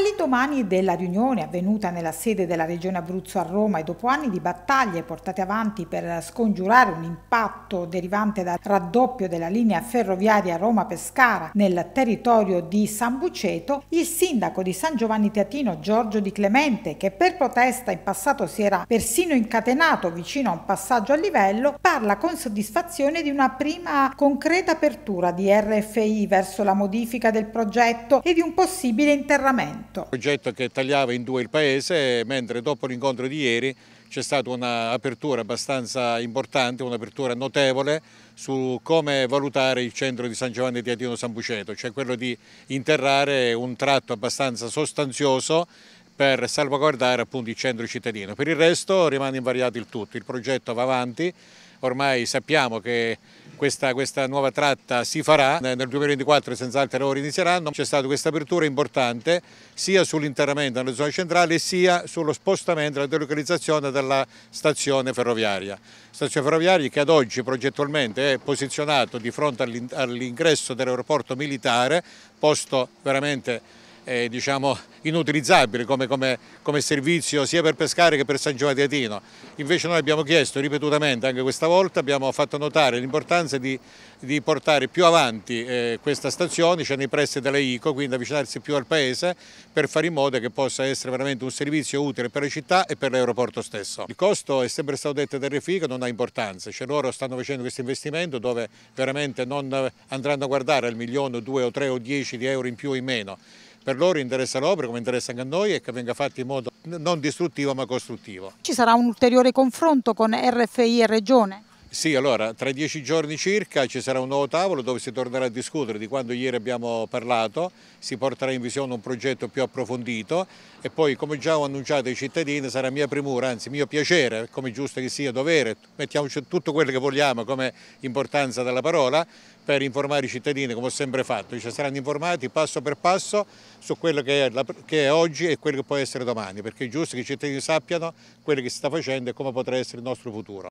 All'indomani della riunione avvenuta nella sede della Regione Abruzzo a Roma e dopo anni di battaglie portate avanti per scongiurare un impatto derivante dal raddoppio della linea ferroviaria Roma-Pescara nel territorio di San Buceto, il sindaco di San Giovanni Teatino Giorgio Di Clemente, che per protesta in passato si era persino incatenato vicino a un passaggio a livello, parla con soddisfazione di una prima concreta apertura di RFI verso la modifica del progetto e di un possibile interramento progetto. Un progetto che tagliava in due il paese, mentre dopo l'incontro di ieri c'è stata un'apertura abbastanza importante, un'apertura notevole su come valutare il centro di San Giovanni di Atino San Buceto, cioè quello di interrare un tratto abbastanza sostanzioso per salvaguardare appunto il centro cittadino. Per il resto rimane invariato il tutto, il progetto va avanti, ormai sappiamo che questa, questa nuova tratta si farà, nel 2024 senz'altro i lavori inizieranno, c'è stata questa apertura importante sia sull'interramento della zona centrale sia sullo spostamento e la delocalizzazione della stazione ferroviaria. Stazione ferroviaria che ad oggi progettualmente è posizionato di fronte all'ingresso dell'aeroporto militare, posto veramente eh, diciamo, inutilizzabile come, come, come, servizio sia per pescare che per San Giovanni Atino. Invece noi abbiamo chiesto ripetutamente, anche questa volta, abbiamo fatto notare l'importanza di, di, portare più avanti eh, questa stazione, cioè nei pressi della ICO, quindi avvicinarsi più al paese per fare in modo che possa essere veramente un servizio utile per la città e per l'aeroporto stesso. Il costo è sempre stato detto del Refico, non ha importanza, cioè loro stanno facendo questo investimento dove veramente non andranno a guardare al milione, due o tre o dieci di euro in più o in meno, per loro interessa l'opera come interessa anche a noi e che venga fatta in modo non distruttivo ma costruttivo. Ci sarà un ulteriore confronto con RFI e Regione? Sì, allora tra dieci giorni circa ci sarà un nuovo tavolo dove si tornerà a discutere di quando ieri abbiamo parlato, si porterà in visione un progetto più approfondito e poi come già ho annunciato ai cittadini sarà mia premura, anzi mio piacere, come giusto che sia dovere, mettiamoci tutto quello che vogliamo come importanza della parola per informare i cittadini come ho sempre fatto, ci saranno informati passo per passo su quello che è, la, che è oggi e quello che può essere domani, perché è giusto che i cittadini sappiano quello che si sta facendo e come potrà essere il nostro futuro.